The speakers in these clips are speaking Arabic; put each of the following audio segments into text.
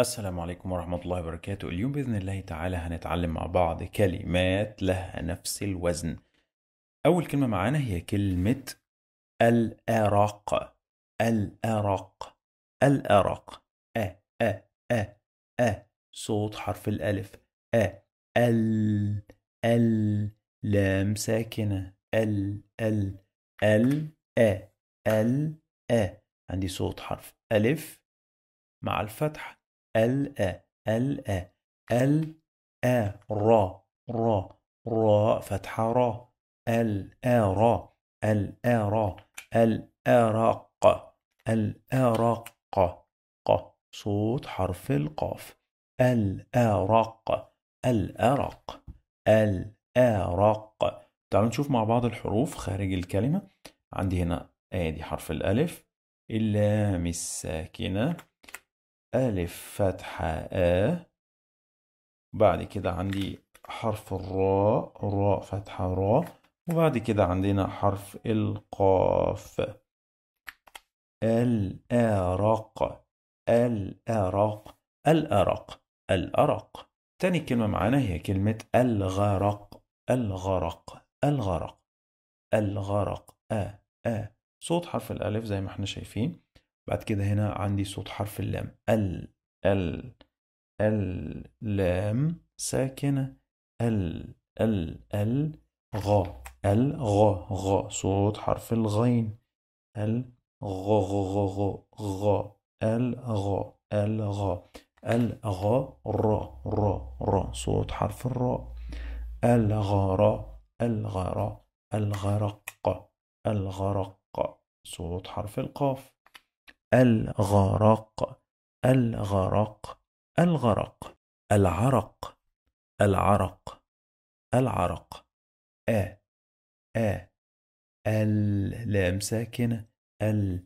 السلام عليكم ورحمة الله وبركاته اليوم بإذن الله تعالى هنتعلم مع بعض كلمات لها نفس الوزن أول كلمة معانا هي كلمة الأرق الأرق الأرق أ أ أ أ صوت حرف الألف أ ال ال لام ساكنة ال ال ال أ ال أ عندي صوت حرف ألف مع الفتح ال ا ال ا ال ا را را را فتحة را ال ا را ال ا را ال ا را ق ال ا را ق ق صوت حرف القاف ال ال الأرق ال الأرق تعالوا نشوف مع بعض الحروف خارج الكلمة عندي هنا آدي حرف الألف اللام الساكنة ألف فتحة آ آه. بعد كده عندي حرف الراء راء فتحة راء وبعد كده عندنا حرف القاف الأرق الأرق الأرق الأرق تاني كلمة معانا هي كلمة الغرق الغرق الغرق الغرق آ آه، آ آه. صوت حرف الألف زي ما احنا شايفين بعد كده هنا عندي صوت حرف اللام ال ال اللام ساكنة ال ال ال غ ال غ غ صوت حرف الغين ال غ غ غ غ غ ال غ ال غ ال غ ر ر ر صوت حرف الراء الغرا الغرا الغرق الغرق صوت حرف القاف الغرق الغرق الغرق العرق العرق العرق أ أ اللام ساكنة ال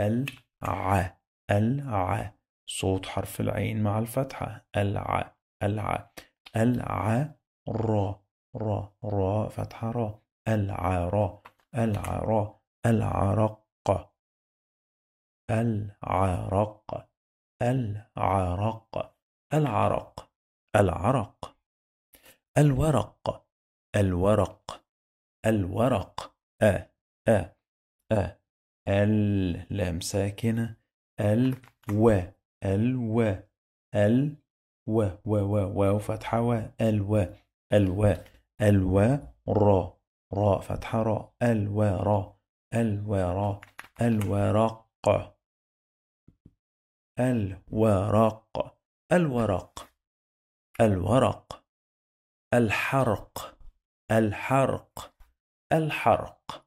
ال ع الع صوت حرف العين مع الفتحة الع الع الع را را ر فتحة را العرا العرا العرق العرق العرق العرق العرق الورق الورق الورق أ أ أ اللام ساكنة ال و ال و ال و و و و فتحة و الو الو الو را را فتحة را الورا الورا الورق الورق الورق الورق الحرق الحرق الحرق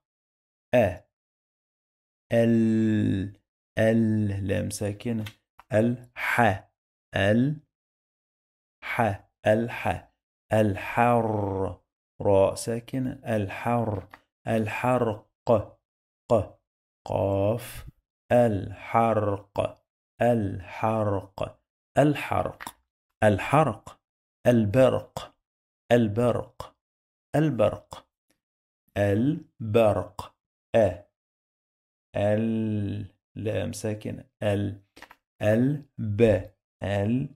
أ ال ال لام ساكنة الح ال ح الح الحر راء ساكنة الحر الحرق ق قاف الحرق الحرق الحرق الحرق البرق البرق البرق البرق أ ال لا مساكن ال ال ب ال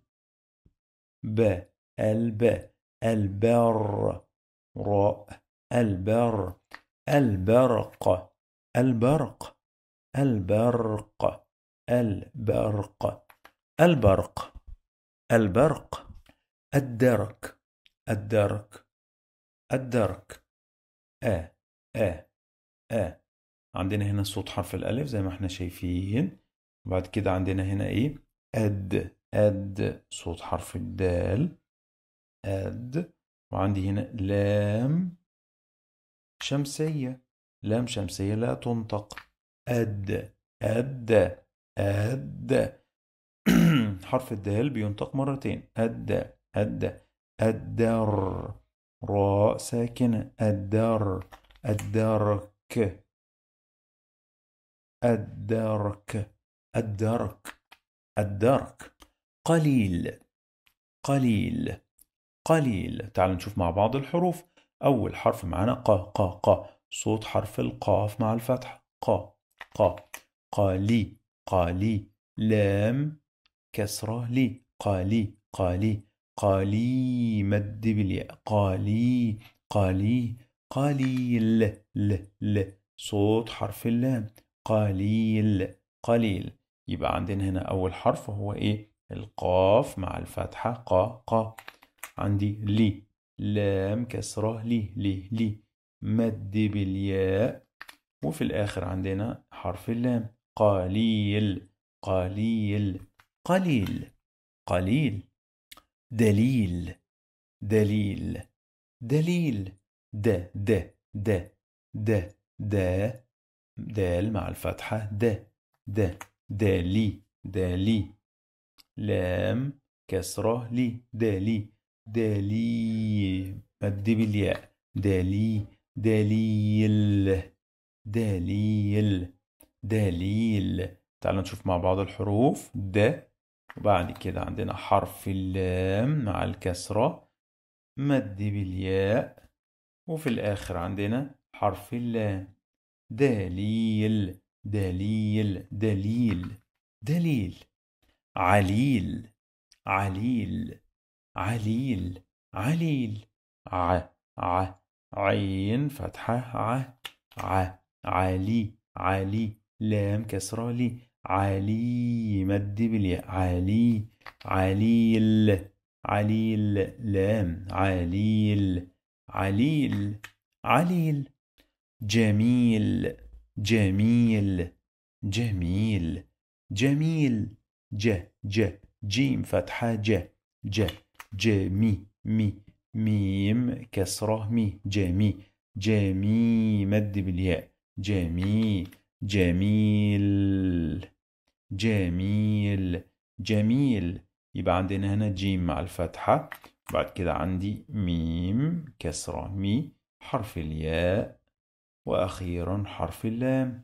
ب الب البر ر البر البرق البرق البرق البرق البرق البرق الدرك الدرك الدرك أ أ أ عندنا هنا صوت حرف الألف زي ما احنا شايفين وبعد كده عندنا هنا إيه أد أد صوت حرف الدال أد وعندي هنا لام شمسية لام شمسية لا تنطق أد أد أد حرف الدال بينطق مرتين أد أد الدر راء ساكنة الدر الدرك الدرك الدرك الدرك قليل قليل قليل تعال نشوف مع بعض الحروف أول حرف معنا ق ق ق صوت حرف القاف مع الفتحة ق ق قلي قالي لام كسرة لي قالي قالي قالي مد بالياء قالي قالي قالي ل ل ل صوت حرف اللام قليل قليل يبقى عندنا هنا أول حرف هو إيه القاف مع الفتحة قا قا عندي لي لام كسرة لي لي لي مد بالياء وفي الآخر عندنا حرف اللام قليل قليل قليل قليل دليل دليل دليل د د د د د دال مع الفتحة د د دالي دالي لام كسرة لي دالي دالي مد بالياء دالي دليل دليل دليل تعالوا نشوف مع بعض الحروف د وبعد كده عندنا حرف اللام مع الكسرة مد بالياء وفي الآخر عندنا حرف اللام دليل دليل دليل دليل عليل عليل عليل عليل ع ع عين فتحة ع ع علي علي لام كسرة لي علي مد بالياء علي عليل عليل لام عليل عليل عليل جميل جميل جميل جميل ج ج جيم فتحة ج ج جمي مي ميم كسرة مي جمي جمي مد بالياء جمي جميل جميل جميل يبقى عندنا هنا جيم مع الفتحة بعد كده عندي ميم كسرة مي حرف الياء وأخيرا حرف اللام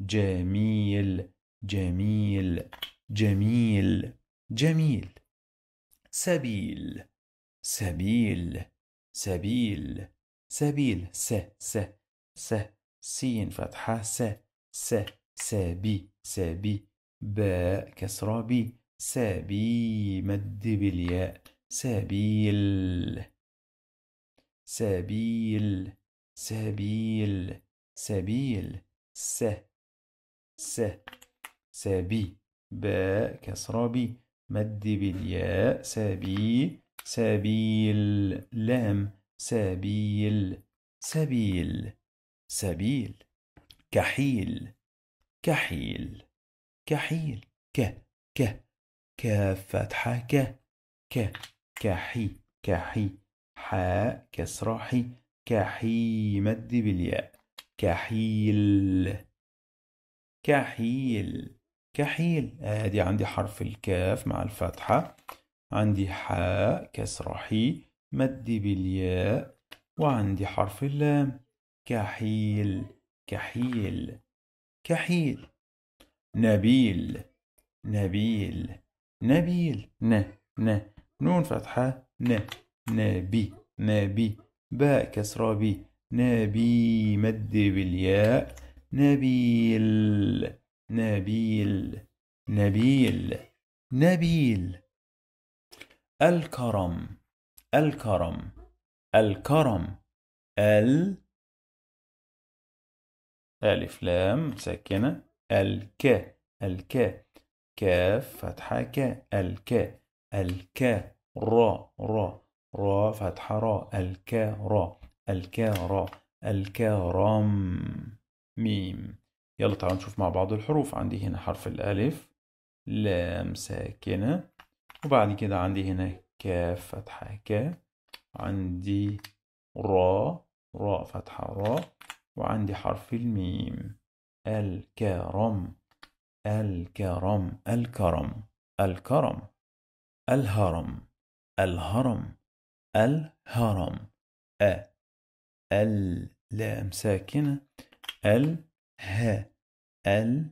جميل جميل جميل جميل سبيل سبيل سبيل سبيل س س س سين فتحة س س سابي سابي باء كسرة ب سابي مد بالياء سبيل سبيل سبيل سبيل س س سبي باء كسرة ب مد بالياء سبي سبيل لام سبيل سبيل سبيل كحيل كحيل كحيل ك ك فتحة ك ك كحي كحي حاء كسرة حي كحي مد بالياء كحيل كحيل كحيل ادي عندي حرف الكاف مع الفتحة عندي حاء كسرة حي مد بالياء وعندي حرف اللام كحيل كحيل كحيل نبيل نبيل نبيل ن ن نون فتحة ن نبي نبي باء كسرة بي نبي مد بالياء نبيل نبيل نبيل نبيل الكرم الكرم الكرم ال ألف لام ساكنة الك الك كاف فتحة ك الك الك را را را فتحة را الك را الك را الك رام ميم يلا تعالوا نشوف مع بعض الحروف عندي هنا حرف الألف لام ساكنة وبعد كده عندي هنا كاف فتحة ك عندي را را فتحة را وعندي حرف الميم الكرم الكرم الكرم الكرم الهرم الهرم الهرم أ اللام ساكنة ال الها ال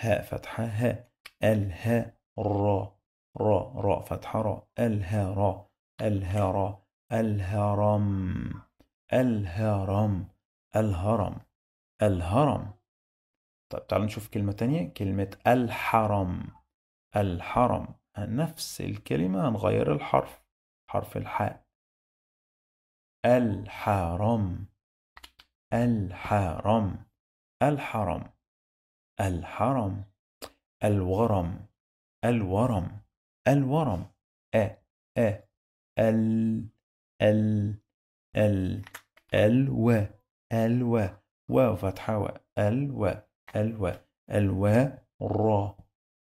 ها فتحة ها الها را را را فتحة را الها را الها را الهرم الهرم الهرم الهرم طيب تعالوا نشوف كلمة تانية كلمة الحرم الحرم نفس الكلمة هنغير الحرف حرف الحاء الحرم الحرم الحرم الحرم الورم الورم الورم أ أ ال ال ال ال, و الو و فتحة و الو الو الوا را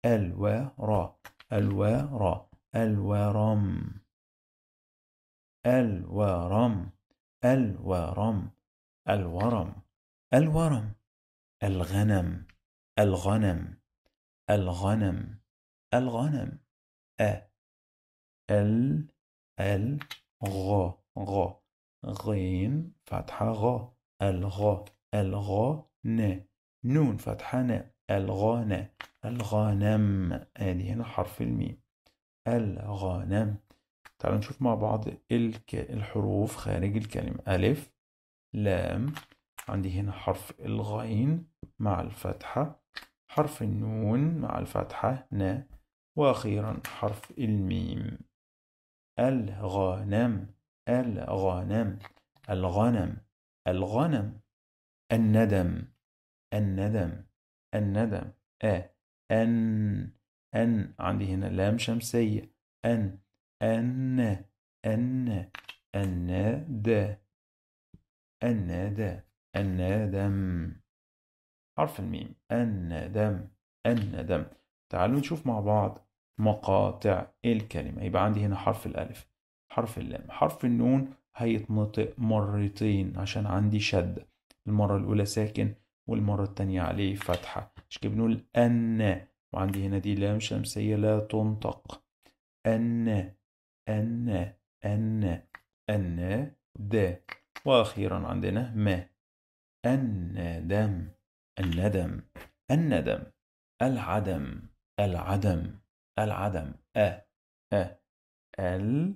الوا را الوا را الورم الورم الورم الورم الورم الغنم الغنم الغنم الغنم أ ال ال غ غ غين فتحة غ الغا الغا ن نون فتحة ن الغانة الغنم ادي يعني هنا حرف الميم الغنم تعالوا نشوف مع بعض الك الحروف خارج الكلمة ألف لام عندي هنا حرف الغين مع الفتحة حرف النون مع الفتحة ن وأخيرا حرف الميم الغنم الغنم الغنم الغنم الندم الندم الندم أ أن أن عندي هنا لام شمسية أن أن أن النادى النادى الندم حرف الميم الندم الندم تعالوا نشوف مع بعض مقاطع الكلمة يبقى عندي هنا حرف الألف حرف اللام حرف النون هيتنطق مرتين عشان عندي شدة المرة الأولى ساكن والمرة التانية عليه فتحة عشان كده بنقول أن وعندي هنا دي لام شمسية لا تنطق أن أن أن أن د وأخيرا عندنا ما الندم الندم الندم العدم العدم العدم أ أ ال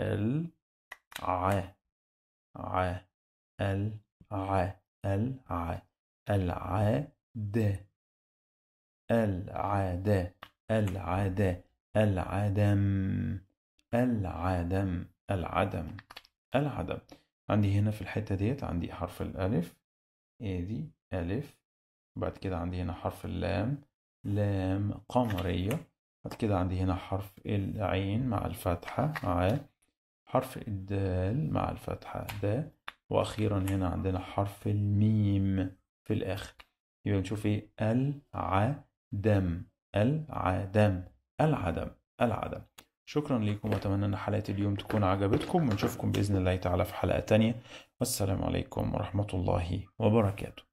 ال ع ع الع الع العاد العادة العادة العدم العدم العدم العدم عندي هنا في الحتة ديت عندي حرف الألف ادي ألف بعد كده عندي هنا حرف اللام لام قمرية بعد كده عندي هنا حرف العين مع الفتحة ع حرف الدال مع الفتحة د وأخيرا هنا عندنا حرف الميم في الآخر يبقى نشوف إيه العدم العدم العدم العدم شكرا لكم وأتمنى أن حلقة اليوم تكون عجبتكم ونشوفكم بإذن الله تعالى في حلقة تانية والسلام عليكم ورحمة الله وبركاته